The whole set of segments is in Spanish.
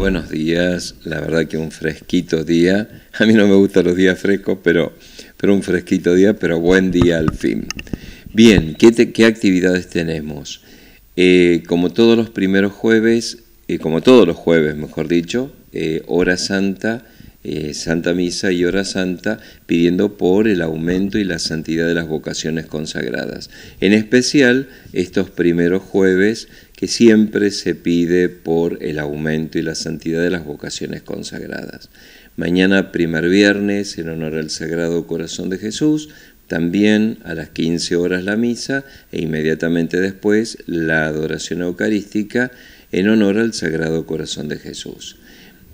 Buenos días, la verdad que un fresquito día. A mí no me gustan los días frescos, pero, pero un fresquito día, pero buen día al fin. Bien, ¿qué, actividades tenemos? Eh, como todos los primeros jueves, y eh, como todos los jueves, mejor dicho, eh, hora santa eh, santa Misa y Hora Santa pidiendo por el aumento y la santidad de las vocaciones consagradas. En especial estos primeros jueves que siempre se pide por el aumento y la santidad de las vocaciones consagradas. Mañana primer viernes en honor al Sagrado Corazón de Jesús, también a las 15 horas la misa e inmediatamente después la adoración eucarística en honor al Sagrado Corazón de Jesús.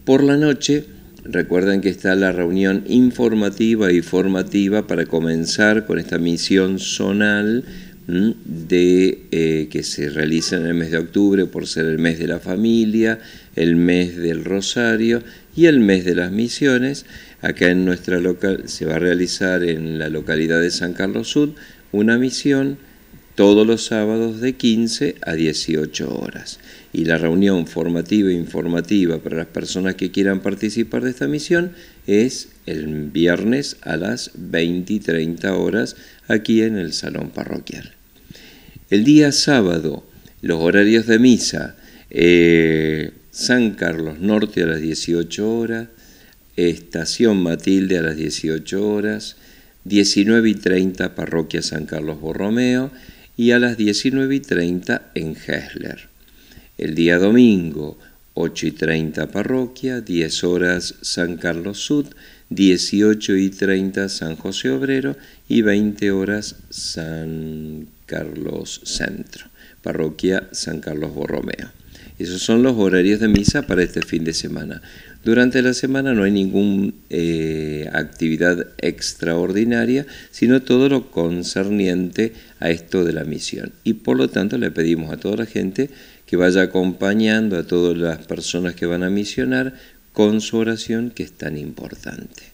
Por la noche, Recuerden que está la reunión informativa y formativa para comenzar con esta misión zonal de eh, que se realiza en el mes de octubre por ser el mes de la familia, el mes del rosario y el mes de las misiones. Acá en nuestra local se va a realizar en la localidad de San Carlos Sud una misión todos los sábados de 15 a 18 horas. Y la reunión formativa e informativa para las personas que quieran participar de esta misión es el viernes a las 20 y 30 horas aquí en el Salón Parroquial. El día sábado, los horarios de misa, eh, San Carlos Norte a las 18 horas, Estación Matilde a las 18 horas, 19 y 30 Parroquia San Carlos Borromeo, y a las 19 y 30 en Hesler. El día domingo, 8 y 30 Parroquia, 10 horas San Carlos Sud, 18 y 30 San José Obrero y 20 horas San Carlos Centro, Parroquia San Carlos Borromeo. Esos son los horarios de misa para este fin de semana. Durante la semana no hay ninguna eh, actividad extraordinaria, sino todo lo concerniente a esto de la misión. Y por lo tanto le pedimos a toda la gente que vaya acompañando a todas las personas que van a misionar con su oración que es tan importante.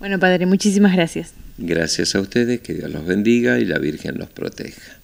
Bueno, Padre, muchísimas gracias. Gracias a ustedes, que Dios los bendiga y la Virgen los proteja.